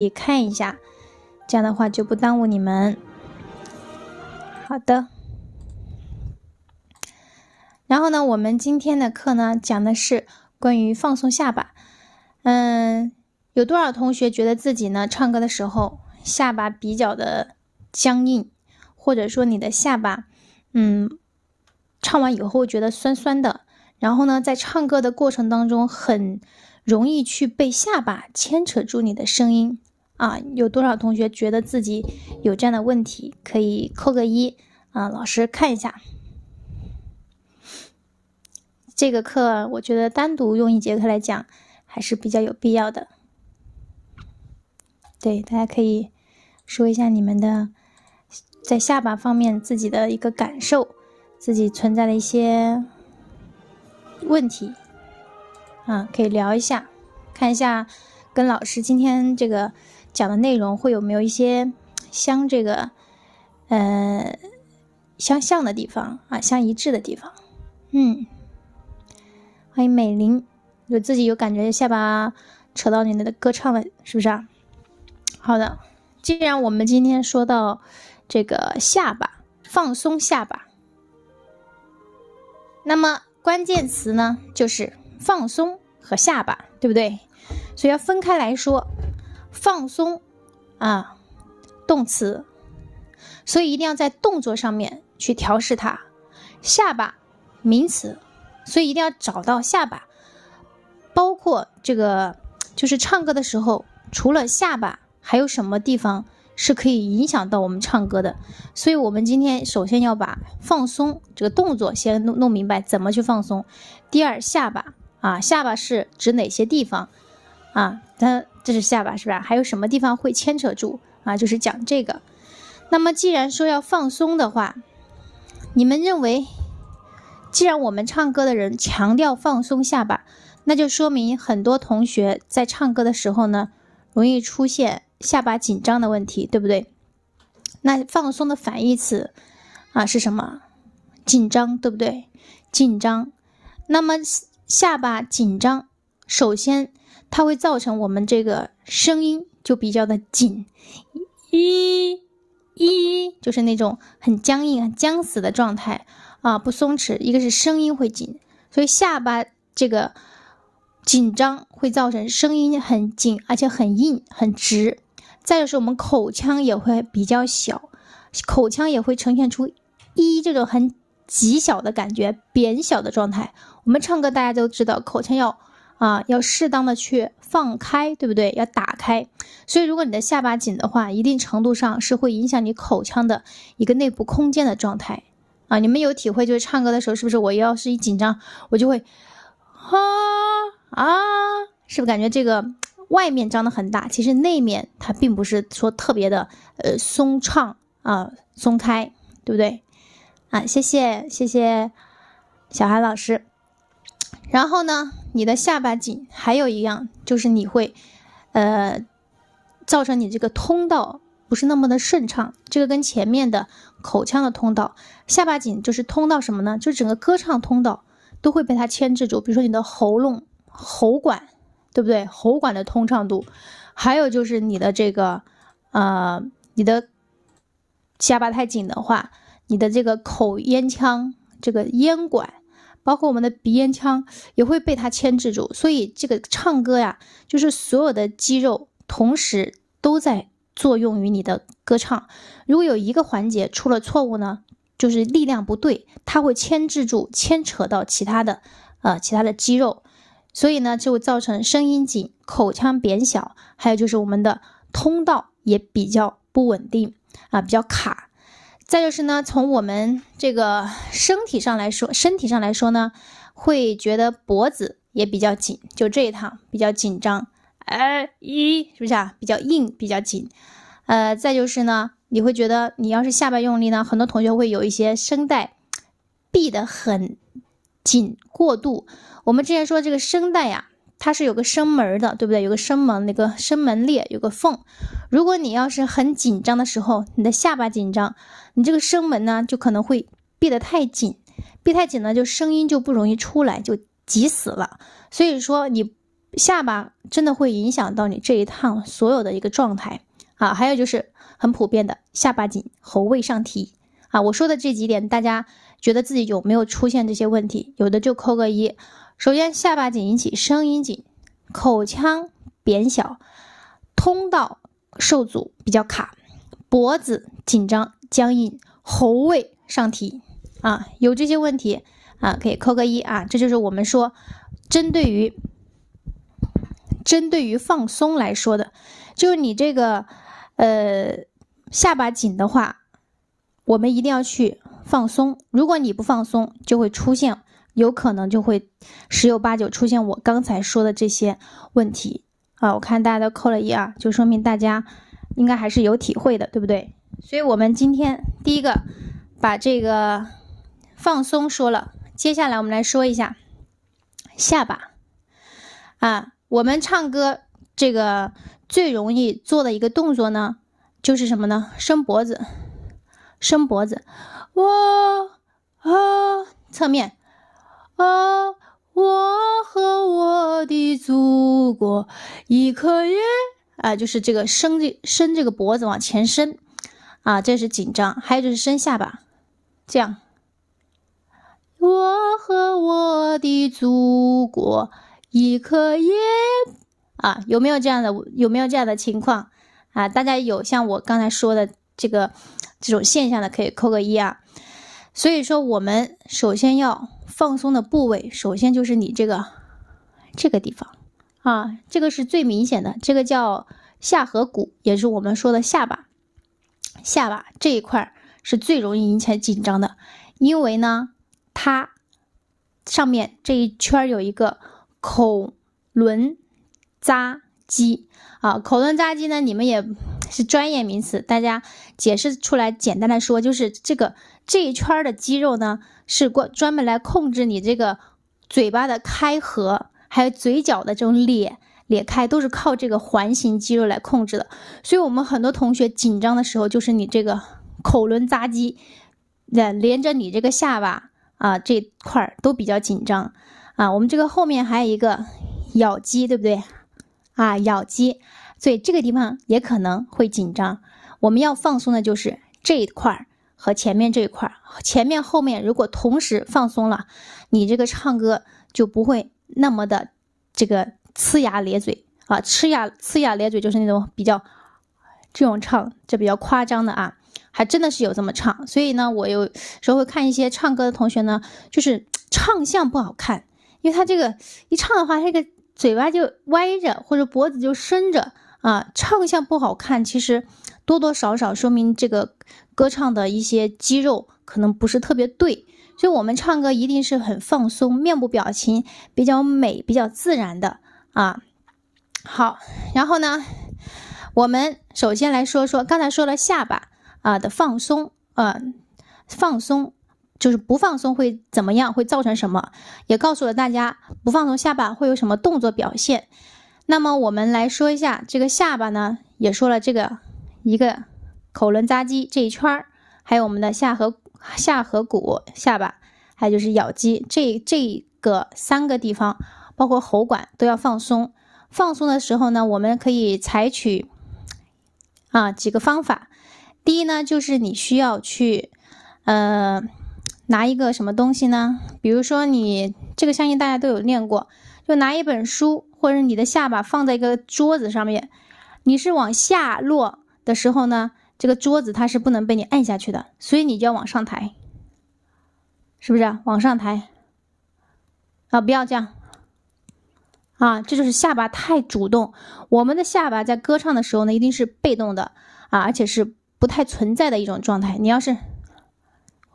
你看一下，这样的话就不耽误你们。好的。然后呢，我们今天的课呢，讲的是关于放松下巴。嗯，有多少同学觉得自己呢，唱歌的时候下巴比较的僵硬，或者说你的下巴，嗯，唱完以后觉得酸酸的，然后呢，在唱歌的过程当中，很容易去被下巴牵扯住你的声音。啊，有多少同学觉得自己有这样的问题，可以扣个一啊，老师看一下。这个课我觉得单独用一节课来讲还是比较有必要的。对，大家可以说一下你们的在下巴方面自己的一个感受，自己存在的一些问题啊，可以聊一下，看一下跟老师今天这个。讲的内容会有没有一些相这个，呃，相像的地方啊，相一致的地方？嗯，欢迎美玲，有自己有感觉下巴扯到你的歌唱了，是不是啊？好的，既然我们今天说到这个下巴放松下巴，那么关键词呢就是放松和下巴，对不对？所以要分开来说。放松，啊，动词，所以一定要在动作上面去调试它。下巴，名词，所以一定要找到下巴，包括这个就是唱歌的时候，除了下巴，还有什么地方是可以影响到我们唱歌的？所以，我们今天首先要把放松这个动作先弄弄明白怎么去放松。第二，下巴，啊，下巴是指哪些地方，啊，它。这是下巴是吧？还有什么地方会牵扯住啊？就是讲这个。那么既然说要放松的话，你们认为，既然我们唱歌的人强调放松下巴，那就说明很多同学在唱歌的时候呢，容易出现下巴紧张的问题，对不对？那放松的反义词啊是什么？紧张，对不对？紧张。那么下巴紧张，首先。它会造成我们这个声音就比较的紧，一，一就是那种很僵硬、很僵死的状态啊，不松弛。一个是声音会紧，所以下巴这个紧张会造成声音很紧，而且很硬、很直。再就是我们口腔也会比较小，口腔也会呈现出一这种很极小的感觉、扁小的状态。我们唱歌大家都知道，口腔要。啊，要适当的去放开，对不对？要打开。所以，如果你的下巴紧的话，一定程度上是会影响你口腔的一个内部空间的状态。啊，你们有体会，就是唱歌的时候，是不是我要是一紧张，我就会哈啊，是不是感觉这个外面张的很大？其实内面它并不是说特别的呃松畅啊，松开，对不对？啊，谢谢谢谢小韩老师。然后呢？你的下巴紧，还有一样就是你会，呃，造成你这个通道不是那么的顺畅。这个跟前面的口腔的通道，下巴紧就是通道什么呢？就整个歌唱通道都会被它牵制住。比如说你的喉咙、喉管，对不对？喉管的通畅度，还有就是你的这个，呃，你的下巴太紧的话，你的这个口咽腔、这个咽管。包括我们的鼻咽腔也会被它牵制住，所以这个唱歌呀，就是所有的肌肉同时都在作用于你的歌唱。如果有一个环节出了错误呢，就是力量不对，它会牵制住、牵扯到其他的，呃，其他的肌肉，所以呢就会造成声音紧、口腔扁小，还有就是我们的通道也比较不稳定啊，比较卡。再就是呢，从我们这个身体上来说，身体上来说呢，会觉得脖子也比较紧，就这一趟比较紧张，哎，一是不是啊？比较硬，比较紧。呃，再就是呢，你会觉得你要是下巴用力呢，很多同学会有一些声带闭得很紧过度。我们之前说这个声带呀。它是有个声门的，对不对？有个声门，那个声门裂有个缝。如果你要是很紧张的时候，你的下巴紧张，你这个声门呢就可能会闭得太紧，闭太紧呢就声音就不容易出来，就急死了。所以说你下巴真的会影响到你这一趟所有的一个状态啊。还有就是很普遍的下巴紧、喉位上提啊。我说的这几点，大家觉得自己有没有出现这些问题？有的就扣个一。首先，下巴紧引起声音紧，口腔扁小，通道受阻比较卡，脖子紧张僵硬，喉位上提啊，有这些问题啊，可以扣个一啊。这就是我们说，针对于针对于放松来说的，就是你这个呃下巴紧的话，我们一定要去放松。如果你不放松，就会出现。有可能就会十有八九出现我刚才说的这些问题啊！我看大家都扣了一二，就说明大家应该还是有体会的，对不对？所以我们今天第一个把这个放松说了，接下来我们来说一下下巴啊。我们唱歌这个最容易做的一个动作呢，就是什么呢？伸脖子，伸脖子，哇啊，侧面。啊！我和我的祖国，一颗叶啊，就是这个伸这伸这个脖子往前伸，啊，这是紧张。还有就是伸下巴，这样。我和我的祖国，一颗叶啊，有没有这样的？有没有这样的情况？啊，大家有像我刚才说的这个这种现象的，可以扣个一啊。所以说，我们首先要放松的部位，首先就是你这个这个地方啊，这个是最明显的。这个叫下颌骨，也是我们说的下巴，下巴这一块是最容易引起紧张的，因为呢，它上面这一圈有一个口轮匝肌啊。口轮匝肌呢，你们也是专业名词，大家解释出来，简单的说就是这个。这一圈的肌肉呢，是专专门来控制你这个嘴巴的开合，还有嘴角的这种裂裂开，都是靠这个环形肌肉来控制的。所以，我们很多同学紧张的时候，就是你这个口轮匝肌，连连着你这个下巴啊这块儿都比较紧张啊。我们这个后面还有一个咬肌，对不对啊？咬肌，所以这个地方也可能会紧张。我们要放松的就是这一块儿。和前面这一块前面后面如果同时放松了，你这个唱歌就不会那么的这个呲牙咧嘴啊，呲牙呲牙咧嘴就是那种比较这种唱就比较夸张的啊，还真的是有这么唱。所以呢，我有时候会看一些唱歌的同学呢，就是唱相不好看，因为他这个一唱的话，他这个嘴巴就歪着或者脖子就伸着啊，唱相不好看，其实。多多少少说明这个歌唱的一些肌肉可能不是特别对，所以我们唱歌一定是很放松，面部表情比较美、比较自然的啊。好，然后呢，我们首先来说说刚才说了下巴啊的放松啊，放松就是不放松会怎么样，会造成什么，也告诉了大家不放松下巴会有什么动作表现。那么我们来说一下这个下巴呢，也说了这个。一个口轮匝肌这一圈儿，还有我们的下颌下颌骨下巴，还有就是咬肌这这个三个地方，包括喉管都要放松。放松的时候呢，我们可以采取啊几个方法。第一呢，就是你需要去呃拿一个什么东西呢？比如说你这个相信大家都有练过，就拿一本书或者你的下巴放在一个桌子上面，你是往下落。的时候呢，这个桌子它是不能被你按下去的，所以你就要往上抬，是不是？往上抬。啊，不要这样。啊，这就是下巴太主动。我们的下巴在歌唱的时候呢，一定是被动的啊，而且是不太存在的一种状态。你要是，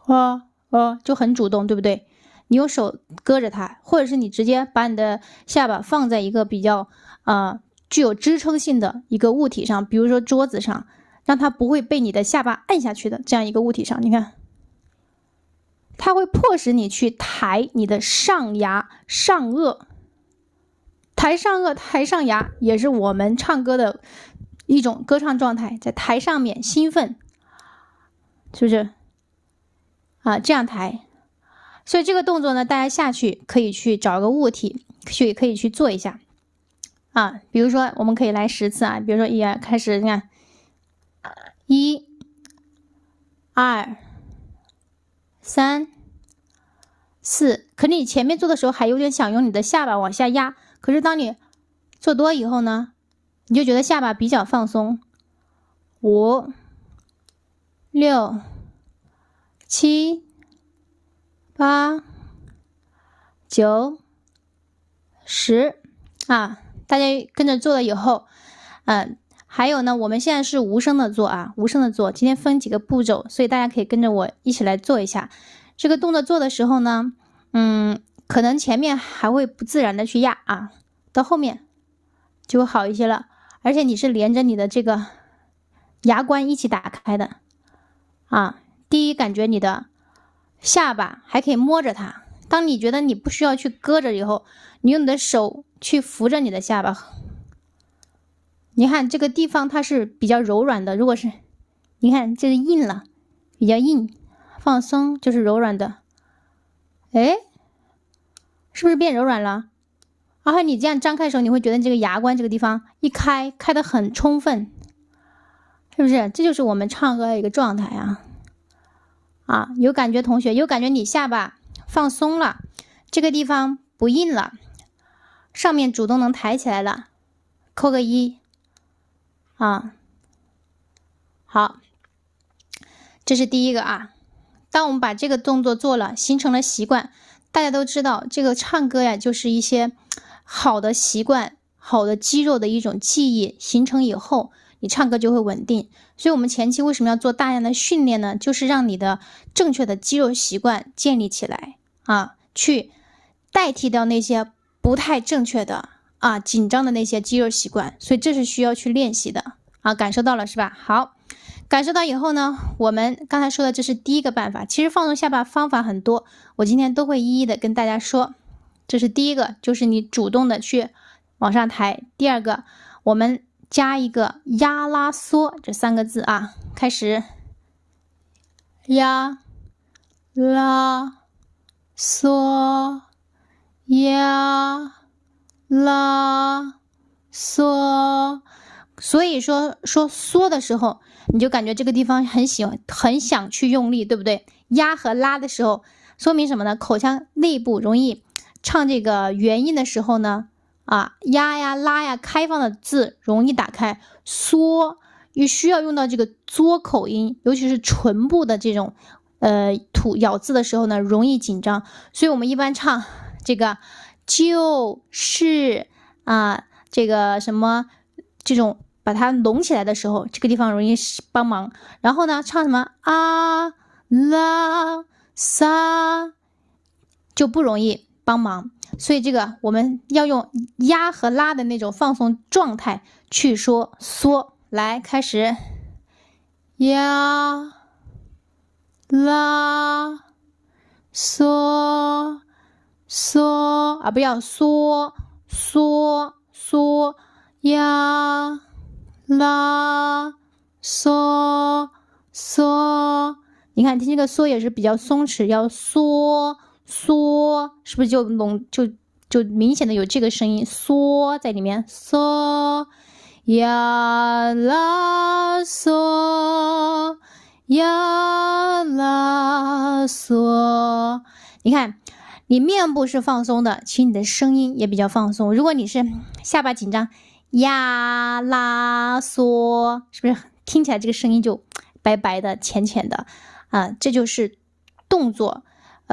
哦哦，就很主动，对不对？你用手搁着它，或者是你直接把你的下巴放在一个比较啊。具有支撑性的一个物体上，比如说桌子上，让它不会被你的下巴按下去的这样一个物体上，你看，它会迫使你去抬你的上牙、上颚，抬上颚、抬上牙，也是我们唱歌的一种歌唱状态，在台上面兴奋，是不是？啊，这样抬，所以这个动作呢，大家下去可以去找个物体去，可以去做一下。啊，比如说我们可以来十次啊。比如说一，开始你看，一、二、三、四。可能你前面做的时候还有点想用你的下巴往下压，可是当你做多以后呢，你就觉得下巴比较放松。五、六、七、八、九、十啊。大家跟着做了以后，嗯，还有呢，我们现在是无声的做啊，无声的做。今天分几个步骤，所以大家可以跟着我一起来做一下这个动作。做的时候呢，嗯，可能前面还会不自然的去压啊，到后面就会好一些了。而且你是连着你的这个牙关一起打开的啊，第一感觉你的下巴还可以摸着它。当你觉得你不需要去搁着以后，你用你的手去扶着你的下巴。你看这个地方它是比较柔软的，如果是，你看这是硬了，比较硬，放松就是柔软的。哎，是不是变柔软了？然后你这样张开的时候，你会觉得这个牙关这个地方一开，开的很充分，是不是？这就是我们唱歌的一个状态啊！啊，有感觉同学，有感觉你下巴。放松了，这个地方不硬了，上面主动能抬起来了，扣个一，啊，好，这是第一个啊。当我们把这个动作做了，形成了习惯，大家都知道，这个唱歌呀，就是一些好的习惯、好的肌肉的一种记忆形成以后。你唱歌就会稳定，所以我们前期为什么要做大量的训练呢？就是让你的正确的肌肉习惯建立起来啊，去代替掉那些不太正确的啊紧张的那些肌肉习惯。所以这是需要去练习的啊，感受到了是吧？好，感受到以后呢，我们刚才说的这是第一个办法。其实放松下巴方法很多，我今天都会一一的跟大家说。这是第一个，就是你主动的去往上抬。第二个，我们。加一个压拉缩这三个字啊，开始压拉缩压拉缩，所以说说缩的时候，你就感觉这个地方很喜欢，很想去用力，对不对？压和拉的时候，说明什么呢？口腔内部容易唱这个元音的时候呢？啊，压呀、拉呀，开放的字容易打开。缩又需要用到这个嘬口音，尤其是唇部的这种，呃，吐咬字的时候呢，容易紧张。所以我们一般唱这个就是啊，这个什么这种把它拢起来的时候，这个地方容易帮忙。然后呢，唱什么啊、啦、撒就不容易帮忙。所以这个我们要用压和拉的那种放松状态去说缩，来开始压拉缩缩啊，不要缩缩缩压拉缩缩，你看听这个缩也是比较松弛，要缩。嗦，是不是就拢，就就明显的有这个声音嗦在里面？嗦，呀啦嗦，呀啦嗦，你看，你面部是放松的，其实你的声音也比较放松。如果你是下巴紧张，呀啦嗦，是不是听起来这个声音就白白的、浅浅的啊？这就是动作。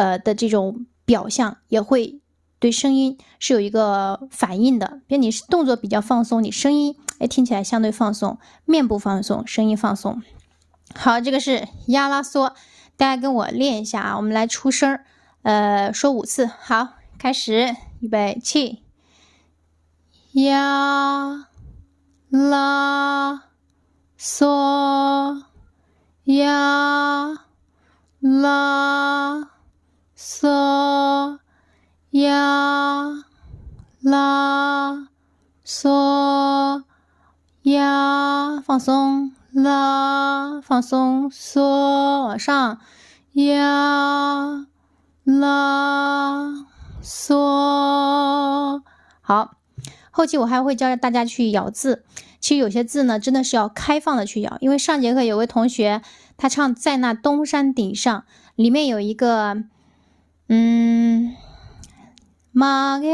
呃的这种表象也会对声音是有一个反应的。比如你是动作比较放松，你声音哎听起来相对放松，面部放松，声音放松。好，这个是压拉缩，大家跟我练一下啊！我们来出声儿，呃，说五次。好，开始，预备，起，压拉嗦呀，拉。嗦呀，拉，嗦呀，放松，拉，放松，嗦，往上，呀，拉，嗦，好。后期我还会教大家去咬字。其实有些字呢，真的是要开放的去咬，因为上节课有位同学他唱《在那东山顶上》里面有一个。嗯，玛格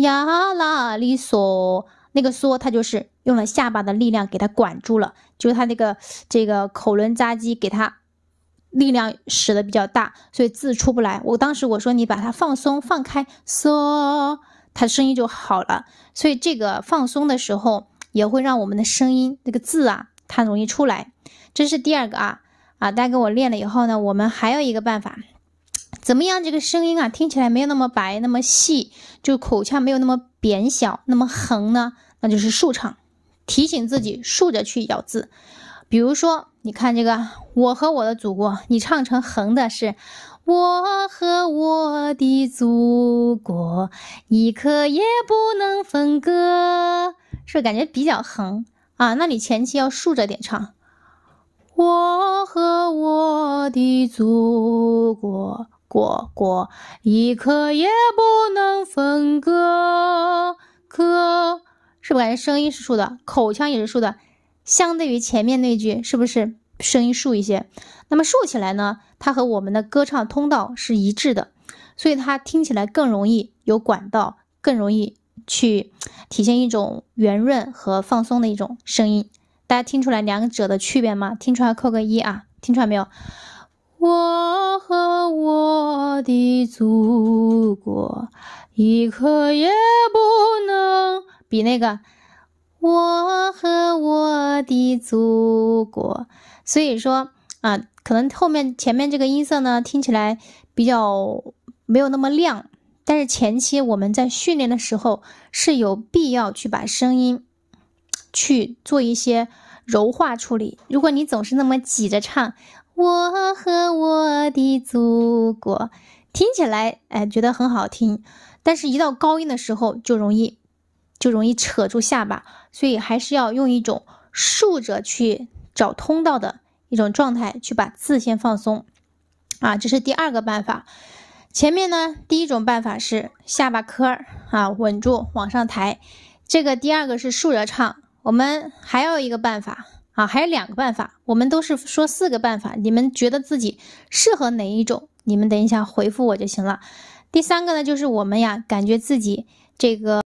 呀拉里索，那个嗦，它就是用了下巴的力量给它管住了，就是它那个这个口轮匝肌给它力量使的比较大，所以字出不来。我当时我说你把它放松放开嗦，它声音就好了。所以这个放松的时候也会让我们的声音那个字啊，它容易出来。这是第二个啊啊，大家我练了以后呢，我们还有一个办法。怎么样，这个声音啊，听起来没有那么白，那么细，就口腔没有那么扁小，那么横呢？那就是竖唱，提醒自己竖着去咬字。比如说，你看这个《我和我的祖国》，你唱成横的是“我和我的祖国一刻也不能分割”，是感觉比较横啊？那你前期要竖着点唱，“我和我的祖国”。果果，一刻也不能分割。可，是不是感觉声音是竖的，口腔也是竖的？相对于前面那句，是不是声音竖一些？那么竖起来呢？它和我们的歌唱通道是一致的，所以它听起来更容易有管道，更容易去体现一种圆润和放松的一种声音。大家听出来两者的区别吗？听出来扣个一啊！听出来没有？我。的祖国一刻也不能比那个我和我的祖国，所以说啊，可能后面前面这个音色呢听起来比较没有那么亮，但是前期我们在训练的时候是有必要去把声音去做一些柔化处理。如果你总是那么挤着唱。我和我的祖国听起来，哎，觉得很好听，但是，一到高音的时候就容易，就容易扯住下巴，所以还是要用一种竖着去找通道的一种状态，去把字先放松，啊，这是第二个办法。前面呢，第一种办法是下巴磕儿啊，稳住往上抬。这个第二个是竖着唱。我们还有一个办法。啊，还有两个办法，我们都是说四个办法，你们觉得自己适合哪一种？你们等一下回复我就行了。第三个呢，就是我们呀，感觉自己这个。